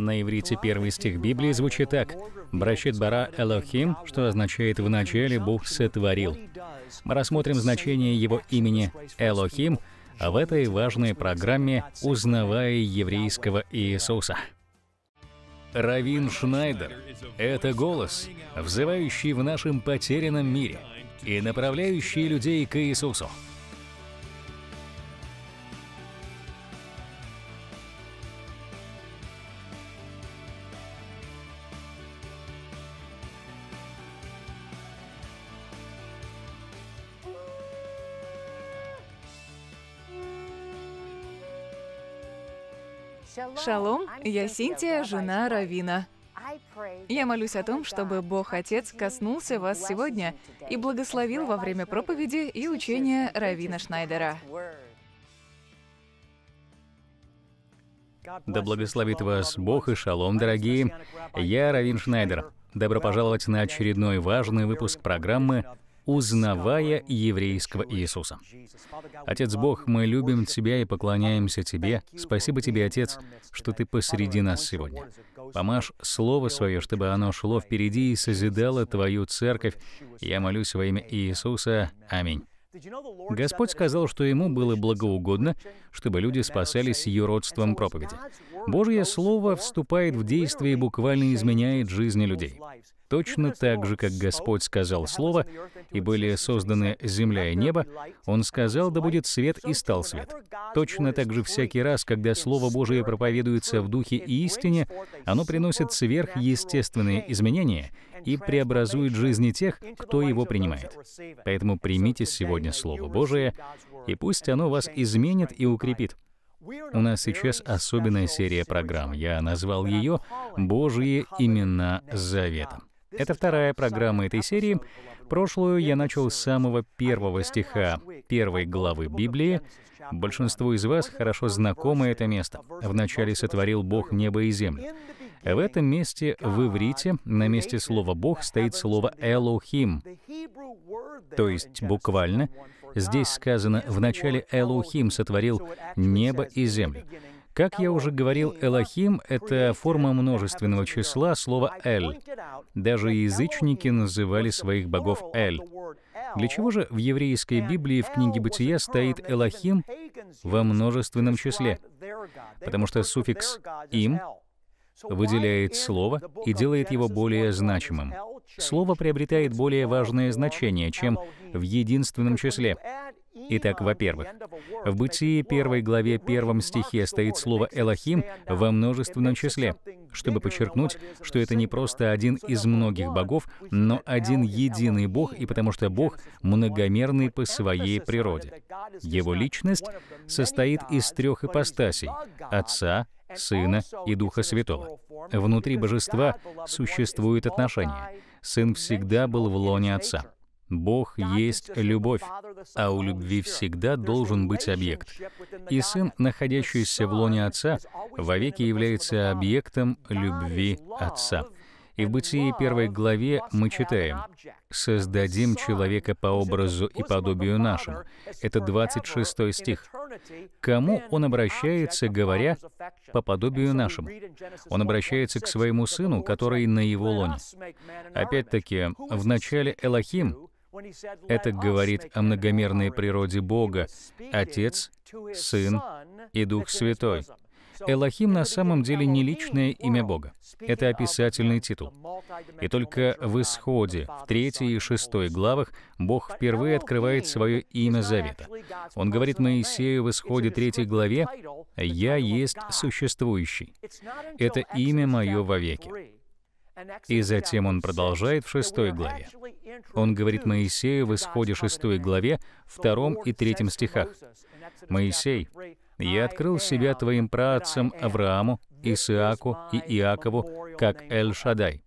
На иврите первый стих Библии звучит так «Бращит бара Элохим», что означает «вначале Бог сотворил». Мы рассмотрим значение его имени Элохим в этой важной программе «Узнавая еврейского Иисуса». Равин Шнайдер — это голос, взывающий в нашем потерянном мире и направляющий людей к Иисусу. Шалом, я Синтия, жена Равина. Я молюсь о том, чтобы Бог Отец коснулся вас сегодня и благословил во время проповеди и учения Равина Шнайдера. Да благословит вас Бог и шалом, дорогие. Я Равин Шнайдер. Добро пожаловать на очередной важный выпуск программы узнавая еврейского Иисуса. Отец Бог, мы любим Тебя и поклоняемся Тебе. Спасибо Тебе, Отец, что Ты посреди нас сегодня. Помажь Слово Свое, чтобы оно шло впереди и созидало Твою церковь. Я молюсь во имя Иисуса. Аминь. Господь сказал, что ему было благоугодно, чтобы люди спасались ее родством проповеди. Божье Слово вступает в действие и буквально изменяет жизни людей точно так же, как Господь сказал Слово, и были созданы земля и небо, Он сказал, да будет свет, и стал свет. Точно так же всякий раз, когда Слово Божие проповедуется в духе и истине, оно приносит сверхъестественные изменения и преобразует жизни тех, кто его принимает. Поэтому примите сегодня Слово Божие, и пусть оно вас изменит и укрепит. У нас сейчас особенная серия программ. Я назвал ее «Божьи имена с заветом». Это вторая программа этой серии. Прошлую я начал с самого первого стиха первой главы Библии. Большинству из вас хорошо знакомо это место. «Вначале сотворил Бог небо и землю». В этом месте в иврите на месте слова «Бог» стоит слово «Элохим», то есть буквально Здесь сказано, в начале Элохим сотворил небо и землю. Как я уже говорил, Элохим — это форма множественного числа слова «эль». Даже язычники называли своих богов «эль». Для чего же в еврейской Библии в книге Бытия стоит «элохим» во множественном числе? Потому что суффикс «им» выделяет слово и делает его более значимым. Слово приобретает более важное значение, чем в единственном числе. Итак, во-первых, в Бытии первой главе первом стихе стоит слово «Элохим» во множественном числе, чтобы подчеркнуть, что это не просто один из многих богов, но один единый Бог, и потому что Бог многомерный по своей природе. Его личность состоит из трех ипостасей — Отца, Сына и Духа Святого. Внутри Божества существует отношение. Сын всегда был в лоне Отца. Бог есть любовь, а у любви всегда должен быть объект. И сын, находящийся в лоне Отца, вовеки является объектом любви Отца. И в Бытии первой главе мы читаем «Создадим человека по образу и подобию нашим». Это 26 стих. Кому он обращается, говоря «по подобию нашим»? Он обращается к своему сыну, который на его лоне. Опять-таки, в начале Элохим, это говорит о многомерной природе Бога, Отец, Сын и Дух Святой. Элохим на самом деле не личное имя Бога. Это описательный титул. И только в Исходе, в 3 и 6 главах, Бог впервые открывает свое имя Завета. Он говорит Моисею в Исходе 3 главе, «Я есть существующий». Это имя мое вовеки. И затем он продолжает в шестой главе. Он говорит Моисею в Исходе шестой главе, втором и третьем стихах. «Моисей, я открыл себя твоим праотцам Аврааму, Исааку и Иакову, как Эль-Шадай,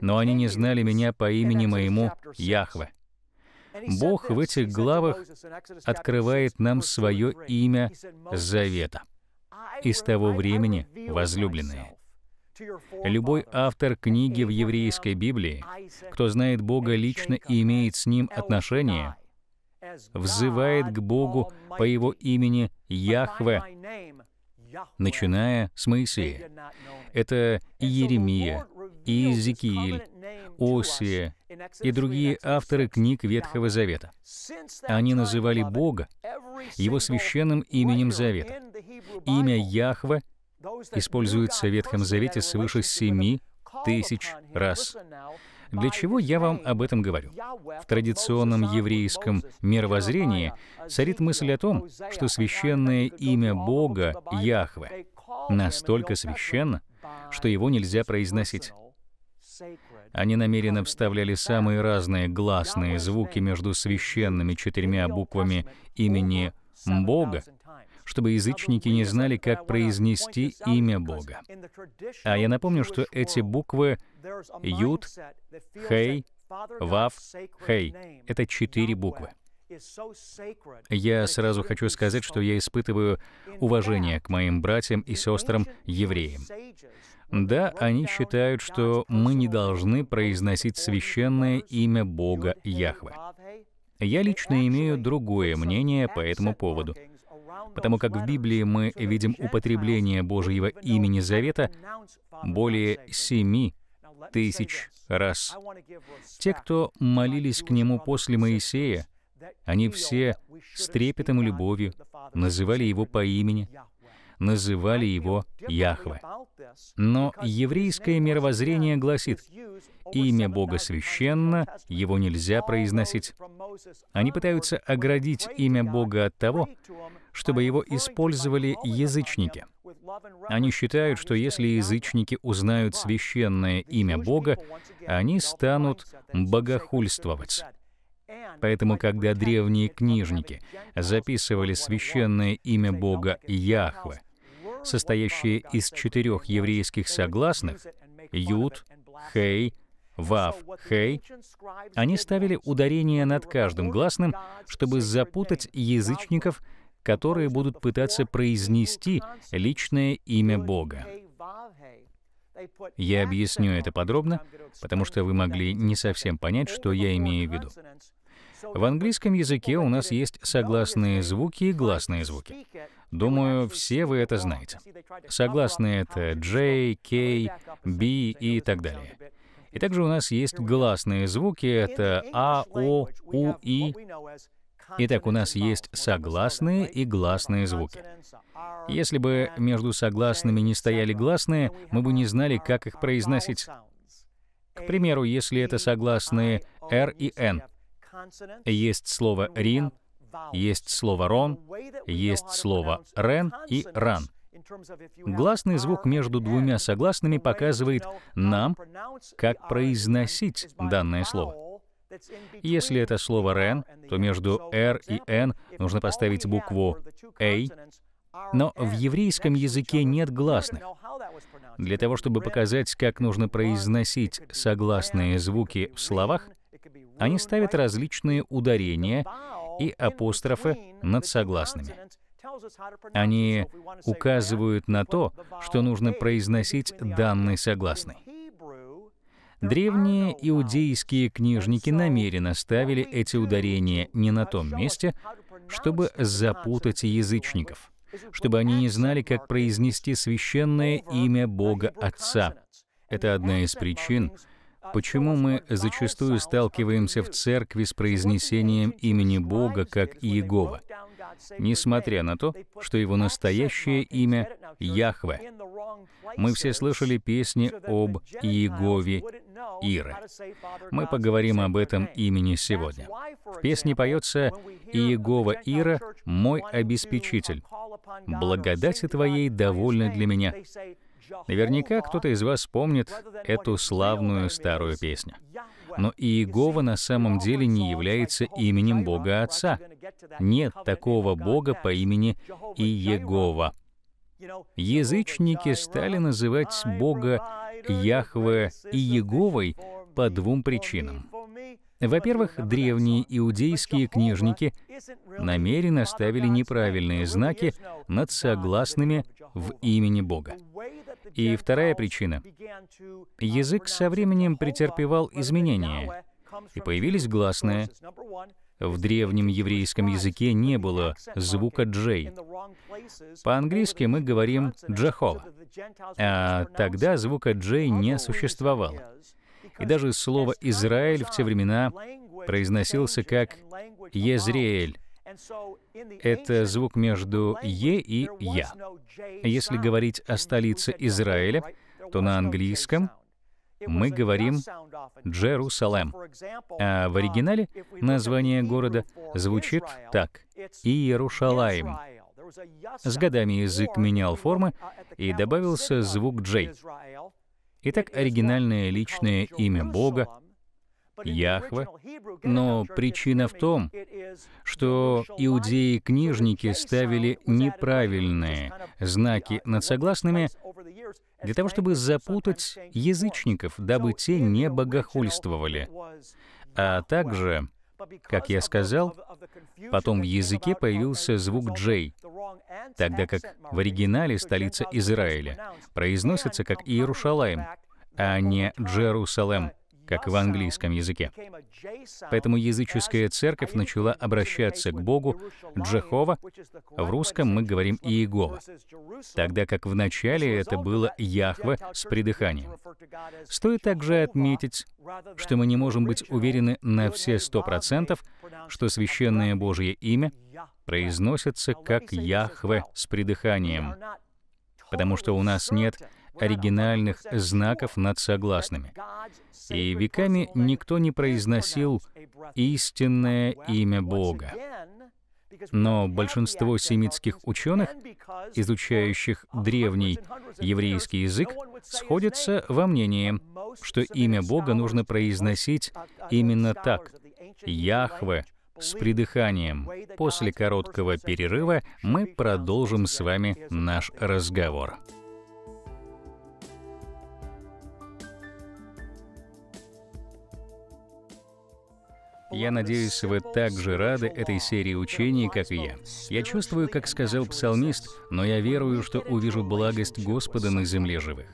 но они не знали меня по имени моему Яхве». Бог в этих главах открывает нам свое имя Завета. «И с того времени, возлюбленные, Любой автор книги в еврейской Библии, кто знает Бога лично и имеет с Ним отношения, взывает к Богу по Его имени Яхве, начиная с Моисея. Это и Еремия, и Иезекииль, Осия и другие авторы книг Ветхого Завета. Они называли Бога Его священным именем Завета. Имя Яхве используется в Ветхом Завете свыше семи тысяч раз. Для чего я вам об этом говорю? В традиционном еврейском мировоззрении царит мысль о том, что священное имя Бога Яхве настолько священно, что его нельзя произносить. Они намеренно вставляли самые разные гласные звуки между священными четырьмя буквами имени Бога чтобы язычники не знали, как произнести имя Бога. А я напомню, что эти буквы Юд, Хей, Вав, Хей — это четыре буквы. Я сразу хочу сказать, что я испытываю уважение к моим братьям и сестрам евреям. Да, они считают, что мы не должны произносить священное имя Бога Яхве. Я лично имею другое мнение по этому поводу — потому как в Библии мы видим употребление Божьего имени Завета более семи тысяч раз. Те, кто молились к Нему после Моисея, они все с трепетом и любовью называли Его по имени, называли его Яхве. Но еврейское мировоззрение гласит, имя Бога священно, его нельзя произносить. Они пытаются оградить имя Бога от того, чтобы его использовали язычники. Они считают, что если язычники узнают священное имя Бога, они станут богохульствовать. Поэтому, когда древние книжники записывали священное имя Бога Яхве, состоящее из четырех еврейских согласных — Юд, Хей, Вав, Хей, они ставили ударение над каждым гласным, чтобы запутать язычников — которые будут пытаться произнести личное имя Бога. Я объясню это подробно, потому что вы могли не совсем понять, что я имею в виду. В английском языке у нас есть согласные звуки и гласные звуки. Думаю, все вы это знаете. Согласные — это J, K, B и так далее. И также у нас есть гласные звуки — это A, O, U, I. Итак, у нас есть согласные и гласные звуки. Если бы между согласными не стояли гласные, мы бы не знали, как их произносить. К примеру, если это согласные R и N, есть слово «рин», есть слово «рон», есть слово «рен» и «ран». Гласный звук между двумя согласными показывает нам, как произносить данное слово. Если это слово «рен», то между «р» и «н» нужно поставить букву «эй», но в еврейском языке нет гласных. Для того, чтобы показать, как нужно произносить согласные звуки в словах, они ставят различные ударения и апострофы над согласными. Они указывают на то, что нужно произносить данный согласный. Древние иудейские книжники намеренно ставили эти ударения не на том месте, чтобы запутать язычников, чтобы они не знали, как произнести священное имя Бога Отца. Это одна из причин, почему мы зачастую сталкиваемся в церкви с произнесением имени Бога как Иегова, несмотря на то, что его настоящее имя — Яхве. Мы все слышали песни об Иегове Иры. Мы поговорим об этом имени сегодня. В песне поется «Иегова Ира, мой обеспечитель, благодати Твоей довольны для меня». Наверняка кто-то из вас помнит эту славную старую песню. Но Иегова на самом деле не является именем Бога Отца. Нет такого Бога по имени Иегова. Язычники стали называть Бога Яхве и Еговой по двум причинам. Во-первых, древние иудейские книжники намеренно ставили неправильные знаки над согласными в имени Бога. И вторая причина. Язык со временем претерпевал изменения, и появились гласные, в древнем еврейском языке не было звука «джей». По-английски мы говорим «джахова», а тогда звука «джей» не существовало. И даже слово «Израиль» в те времена произносился как «Езреэль». Это звук между «е» и «я». Если говорить о столице Израиля, то на английском мы говорим Джерусалем. А в оригинале название города звучит так — Иерушалаем. С годами язык менял формы, и добавился звук «джей». Итак, оригинальное личное имя Бога — Яхве, но причина в том, что иудеи-книжники ставили неправильные знаки над согласными — для того, чтобы запутать язычников, дабы те не богохульствовали. А также, как я сказал, потом в языке появился звук «джей», тогда как в оригинале столица Израиля произносится как Иерушалаем, а не Джерусалем как и в английском языке. Поэтому языческая церковь начала обращаться к Богу Джехова, в русском мы говорим Иегова, тогда как в начале это было Яхве с придыханием. Стоит также отметить, что мы не можем быть уверены на все сто процентов, что священное Божье имя произносится как Яхве с придыханием, потому что у нас нет оригинальных знаков над согласными. И веками никто не произносил истинное имя Бога. Но большинство семитских ученых, изучающих древний еврейский язык, сходятся во мнении, что имя Бога нужно произносить именно так — Яхве, с придыханием. После короткого перерыва мы продолжим с вами наш разговор. Я надеюсь, вы так же рады этой серии учений, как и я. Я чувствую, как сказал псалмист, но я верую, что увижу благость Господа на земле живых.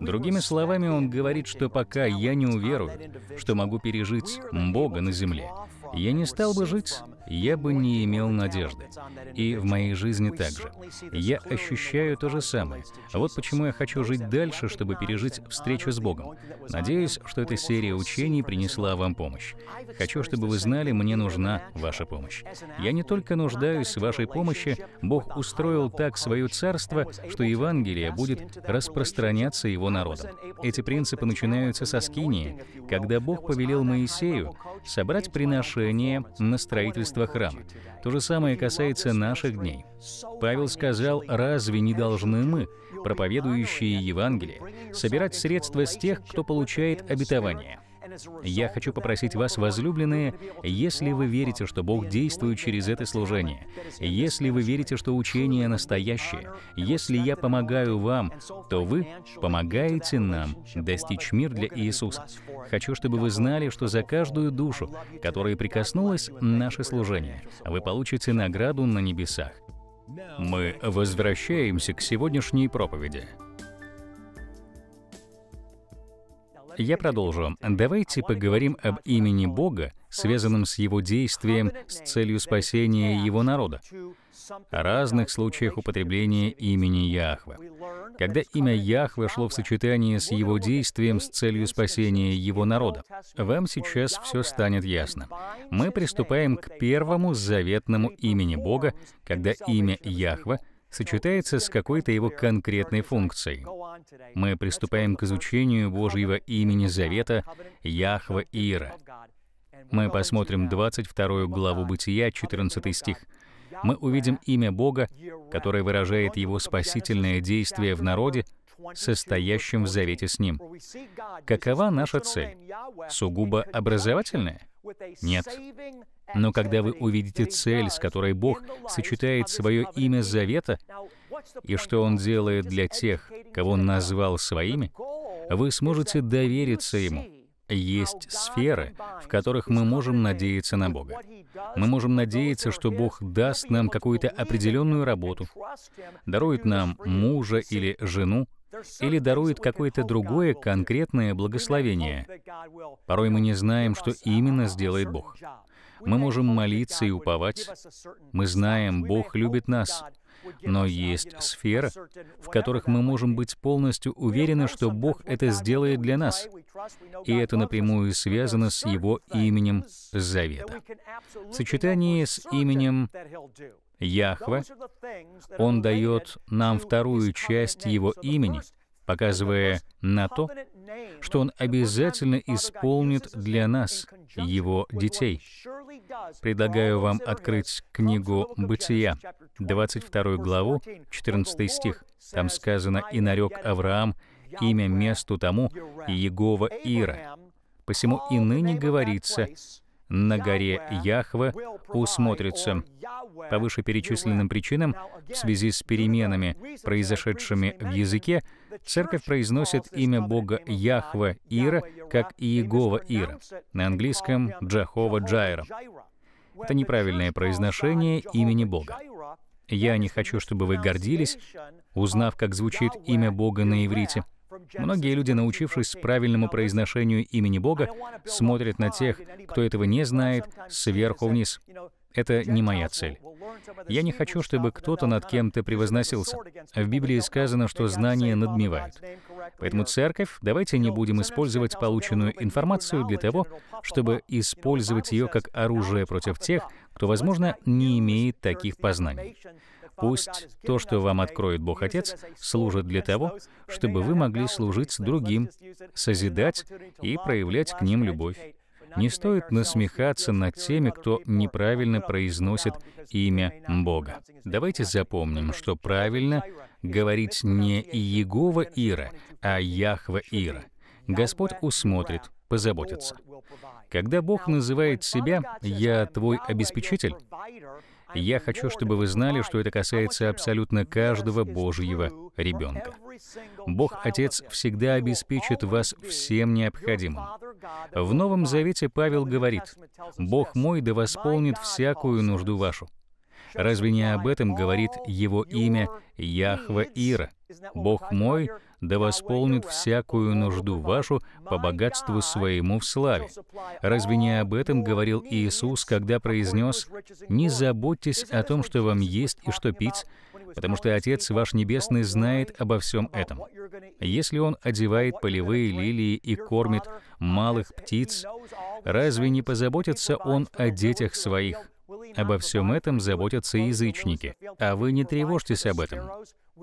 Другими словами, он говорит, что пока я не уверую, что могу пережить Бога на земле, я не стал бы жить, я бы не имел надежды. И в моей жизни также. Я ощущаю то же самое. Вот почему я хочу жить дальше, чтобы пережить встречу с Богом. Надеюсь, что эта серия учений принесла вам помощь. Хочу, чтобы вы знали, мне нужна ваша помощь. Я не только нуждаюсь в вашей помощи, Бог устроил так свое царство, что Евангелие будет распространяться его народом. Эти принципы начинаются со скинии, когда Бог повелел Моисею собрать приношение на строительство строительства храма. То же самое касается наших дней. Павел сказал, разве не должны мы, проповедующие Евангелие, собирать средства с тех, кто получает обетование – я хочу попросить вас, возлюбленные, если вы верите, что Бог действует через это служение, если вы верите, что учение настоящее, если я помогаю вам, то вы помогаете нам достичь мир для Иисуса. Хочу, чтобы вы знали, что за каждую душу, которая прикоснулась наше служение, вы получите награду на небесах. Мы возвращаемся к сегодняшней проповеди. я продолжу. Давайте поговорим об имени Бога, связанном с его действием с целью спасения его народа, о разных случаях употребления имени Яхве. Когда имя Яхве шло в сочетании с его действием с целью спасения его народа, вам сейчас все станет ясно. Мы приступаем к первому заветному имени Бога, когда имя Яхве — сочетается с какой-то его конкретной функцией. Мы приступаем к изучению Божьего имени Завета Яхва Ира. Мы посмотрим 22 главу Бытия, 14 стих. Мы увидим имя Бога, которое выражает его спасительное действие в народе, состоящем в завете с Ним. Какова наша цель? Сугубо образовательная? Нет. Но когда вы увидите цель, с которой Бог сочетает свое имя Завета, и что Он делает для тех, кого Он назвал своими, вы сможете довериться Ему. Есть сферы, в которых мы можем надеяться на Бога. Мы можем надеяться, что Бог даст нам какую-то определенную работу, дарует нам мужа или жену, или дарует какое-то другое конкретное благословение. Порой мы не знаем, что именно сделает Бог. Мы можем молиться и уповать. Мы знаем, Бог любит нас. Но есть сфера, в которых мы можем быть полностью уверены, что Бог это сделает для нас. И это напрямую связано с Его именем Завета. В сочетании с именем Яхве, Он дает нам вторую часть Его имени, показывая на то, что Он обязательно исполнит для нас, Его детей. Предлагаю вам открыть книгу «Бытия», 22 главу, 14 стих. Там сказано «И нарек Авраам имя месту тому Егова Ира». Посему и ныне говорится на горе Яхве усмотрится. По вышеперечисленным причинам, в связи с переменами, произошедшими в языке, церковь произносит имя Бога Яхве Ира как Иегова Ира, на английском Джахова Джайра. Это неправильное произношение имени Бога. Я не хочу, чтобы вы гордились, узнав, как звучит имя Бога на иврите — Многие люди, научившись правильному произношению имени Бога, смотрят на тех, кто этого не знает, сверху вниз. Это не моя цель. Я не хочу, чтобы кто-то над кем-то превозносился. В Библии сказано, что знания надмевают. Поэтому церковь, давайте не будем использовать полученную информацию для того, чтобы использовать ее как оружие против тех, кто, возможно, не имеет таких познаний. Пусть то, что вам откроет Бог Отец, служит для того, чтобы вы могли служить другим, созидать и проявлять к ним любовь. Не стоит насмехаться над теми, кто неправильно произносит имя Бога. Давайте запомним, что правильно говорить не Иегова Ира, а Яхва Ира. Господь усмотрит, позаботится. Когда Бог называет себя «Я твой обеспечитель», я хочу, чтобы вы знали, что это касается абсолютно каждого Божьего ребенка. Бог Отец всегда обеспечит вас всем необходимым. В Новом Завете Павел говорит, «Бог мой да восполнит всякую нужду вашу». Разве не об этом говорит его имя Яхва Ира? Бог мой да восполнит всякую нужду вашу по богатству своему в славе. Разве не об этом говорил Иисус, когда произнес «Не заботьтесь о том, что вам есть и что пить, потому что Отец ваш Небесный знает обо всем этом. Если Он одевает полевые лилии и кормит малых птиц, разве не позаботится Он о детях своих?» Обо всем этом заботятся язычники, а вы не тревожьтесь об этом.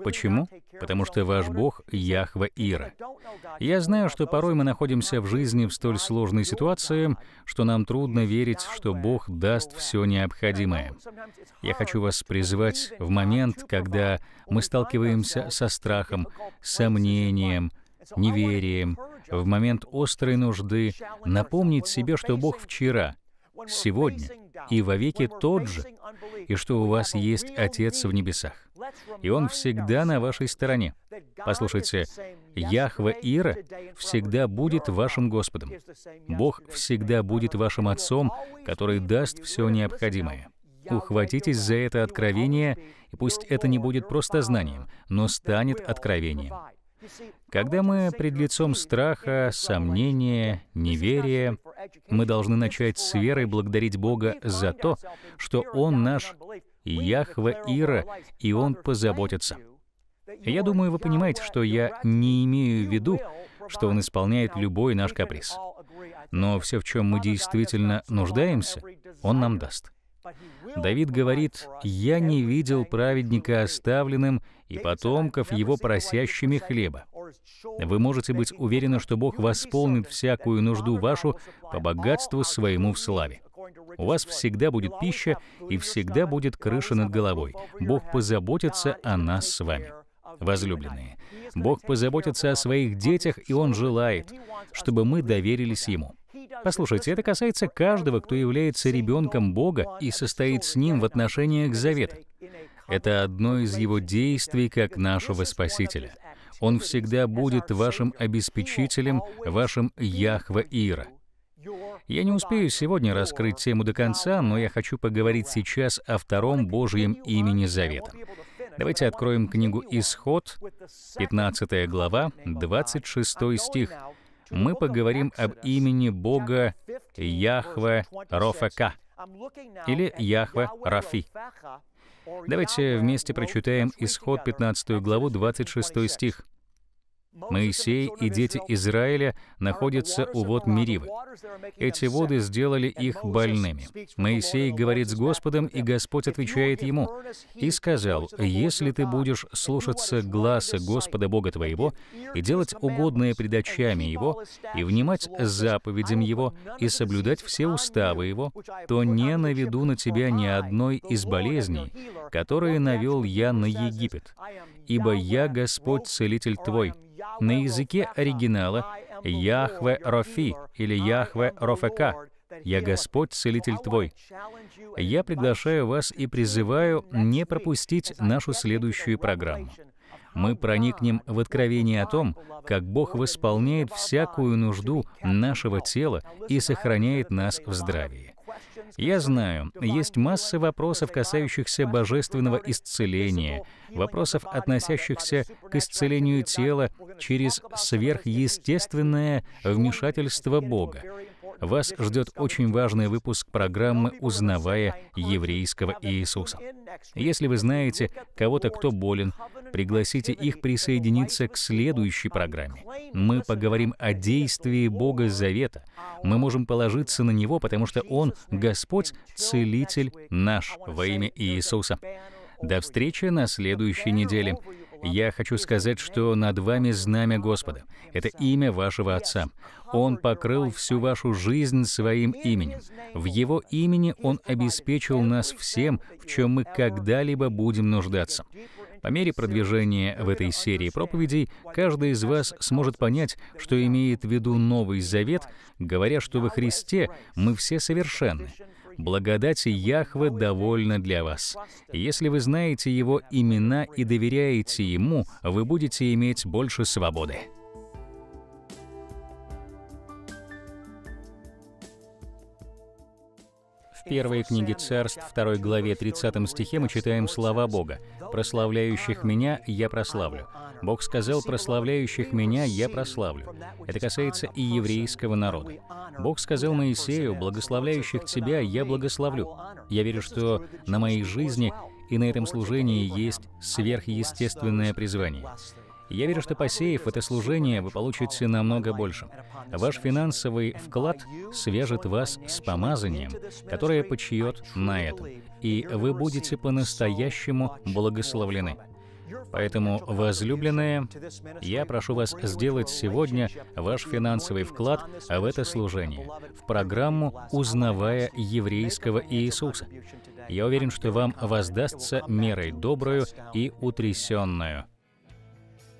Почему? Потому что ваш Бог — Яхва Ира. Я знаю, что порой мы находимся в жизни в столь сложной ситуации, что нам трудно верить, что Бог даст все необходимое. Я хочу вас призвать в момент, когда мы сталкиваемся со страхом, сомнением, неверием, в момент острой нужды, напомнить себе, что Бог вчера, сегодня и вовеки тот же, и что у вас есть Отец в небесах. И Он всегда на вашей стороне. Послушайте, Яхва Ира всегда будет вашим Господом. Бог всегда будет вашим Отцом, который даст все необходимое. Ухватитесь за это откровение, и пусть это не будет просто знанием, но станет откровением. Когда мы пред лицом страха, сомнения, неверия, мы должны начать с верой благодарить Бога за то, что Он наш Яхва Ира, и Он позаботится. Я думаю, вы понимаете, что я не имею в виду, что Он исполняет любой наш каприз. Но все, в чем мы действительно нуждаемся, Он нам даст. Давид говорит, «Я не видел праведника оставленным и потомков его просящими хлеба». Вы можете быть уверены, что Бог восполнит всякую нужду вашу по богатству своему в славе. У вас всегда будет пища и всегда будет крыша над головой. Бог позаботится о нас с вами. Возлюбленные, Бог позаботится о своих детях, и Он желает, чтобы мы доверились Ему. Послушайте, это касается каждого, кто является ребенком Бога и состоит с Ним в отношениях завета. Это одно из Его действий как нашего Спасителя. Он всегда будет вашим обеспечителем, вашим Яхва Ира. Я не успею сегодня раскрыть тему до конца, но я хочу поговорить сейчас о втором Божьем имени Завета. Давайте откроем книгу «Исход», 15 глава, 26 стих мы поговорим об имени Бога Яхве Рофека или Яхве Рафи. Давайте вместе прочитаем Исход 15 главу, 26 стих. Моисей и дети Израиля находятся у вод Меривы. Эти воды сделали их больными. Моисей говорит с Господом, и Господь отвечает ему, «И сказал, если ты будешь слушаться гласа Господа Бога твоего, и делать угодное пред очами Его, и внимать заповедям Его, и соблюдать все уставы Его, то не наведу на тебя ни одной из болезней, которые навел я на Египет, ибо я Господь Целитель твой, на языке оригинала «Яхве Рофи» или «Яхве Рофека» «Я Господь, Целитель Твой». Я приглашаю вас и призываю не пропустить нашу следующую программу. Мы проникнем в откровение о том, как Бог восполняет всякую нужду нашего тела и сохраняет нас в здравии. Я знаю, есть масса вопросов, касающихся божественного исцеления, вопросов, относящихся к исцелению тела через сверхъестественное вмешательство Бога. Вас ждет очень важный выпуск программы «Узнавая еврейского Иисуса». Если вы знаете кого-то, кто болен, пригласите их присоединиться к следующей программе. Мы поговорим о действии Бога Завета. Мы можем положиться на Него, потому что Он — Господь, Целитель наш во имя Иисуса. До встречи на следующей неделе. Я хочу сказать, что над вами знамя Господа. Это имя вашего Отца. Он покрыл всю вашу жизнь своим именем. В Его имени Он обеспечил нас всем, в чем мы когда-либо будем нуждаться. По мере продвижения в этой серии проповедей, каждый из вас сможет понять, что имеет в виду Новый Завет, говоря, что во Христе мы все совершенны, Благодати Яхве довольна для вас. Если вы знаете Его имена и доверяете Ему, вы будете иметь больше свободы. первой книге Царств, второй главе 30 стихе мы читаем слова Бога. «Прославляющих меня я прославлю». Бог сказал, «Прославляющих меня я прославлю». Это касается и еврейского народа. Бог сказал Моисею, «Благословляющих тебя я благословлю». Я верю, что на моей жизни и на этом служении есть сверхъестественное призвание. Я верю, что посеяв это служение, вы получите намного больше. Ваш финансовый вклад свяжет вас с помазанием, которое почиет на этом, и вы будете по-настоящему благословлены. Поэтому, возлюбленные, я прошу вас сделать сегодня ваш финансовый вклад в это служение, в программу «Узнавая еврейского Иисуса». Я уверен, что вам воздастся мерой добрую и утрясенную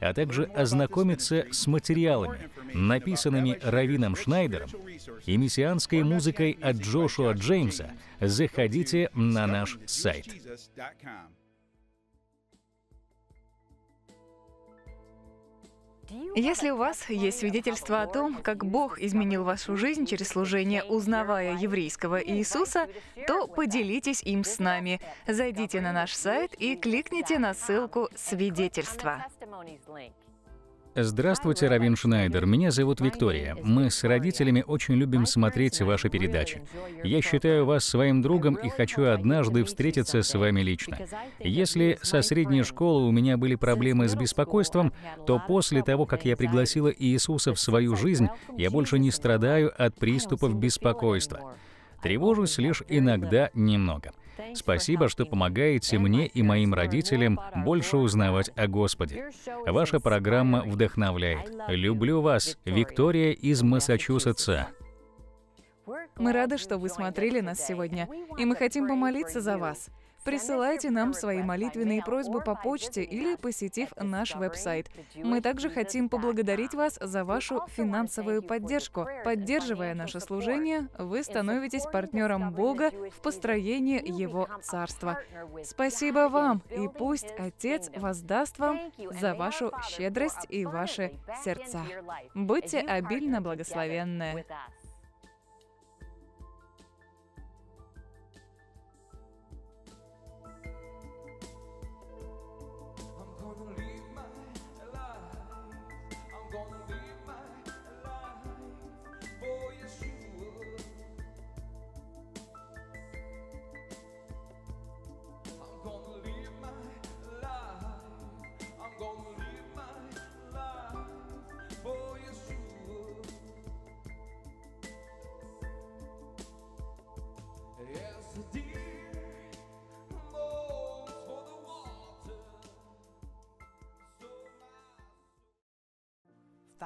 а также ознакомиться с материалами, написанными Равином Шнайдером и мессианской музыкой от Джошуа Джеймса, заходите на наш сайт. Если у вас есть свидетельство о том, как Бог изменил вашу жизнь через служение, узнавая еврейского Иисуса, то поделитесь им с нами. Зайдите на наш сайт и кликните на ссылку «Свидетельство». Здравствуйте, Равин Шнайдер. Меня зовут Виктория. Мы с родителями очень любим смотреть ваши передачи. Я считаю вас своим другом и хочу однажды встретиться с вами лично. Если со средней школы у меня были проблемы с беспокойством, то после того, как я пригласила Иисуса в свою жизнь, я больше не страдаю от приступов беспокойства. Тревожусь лишь иногда немного. Спасибо, что помогаете мне и моим родителям больше узнавать о Господе. Ваша программа вдохновляет. Люблю вас, Виктория из Массачусетса. Мы рады, что вы смотрели нас сегодня, и мы хотим помолиться за вас. Присылайте нам свои молитвенные просьбы по почте или посетив наш веб-сайт. Мы также хотим поблагодарить вас за вашу финансовую поддержку. Поддерживая наше служение, вы становитесь партнером Бога в построении Его Царства. Спасибо вам, и пусть Отец воздаст вам за вашу щедрость и ваши сердца. Будьте обильно благословенны.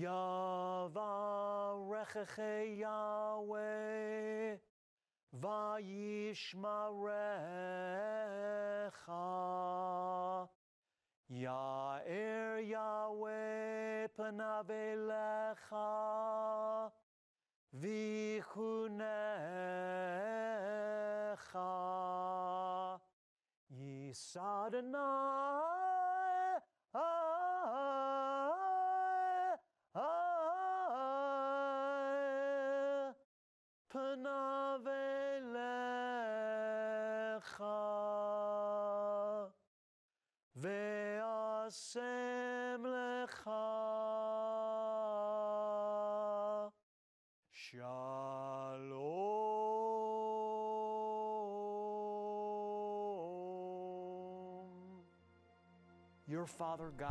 Yavarecheche Yahweh Vayishmarecha Yair Yahweh Panavelecha Vichunecha Yisadana Hashem lecha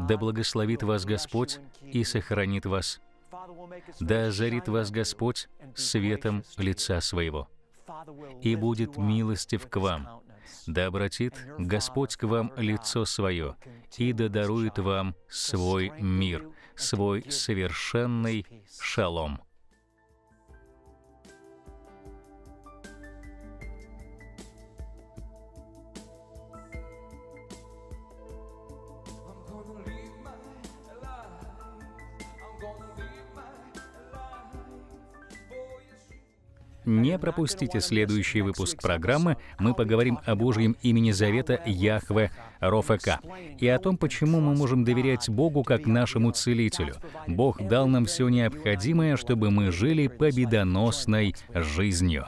Да благословит вас Господь и сохранит вас. Да озарит вас Господь светом лица своего. И будет милостив к вам. Да обратит Господь к вам лицо свое и да дарует вам свой мир, свой совершенный шалом. Не пропустите следующий выпуск программы. Мы поговорим о Божьем имени Завета Яхве Рофека и о том, почему мы можем доверять Богу как нашему целителю. Бог дал нам все необходимое, чтобы мы жили победоносной жизнью.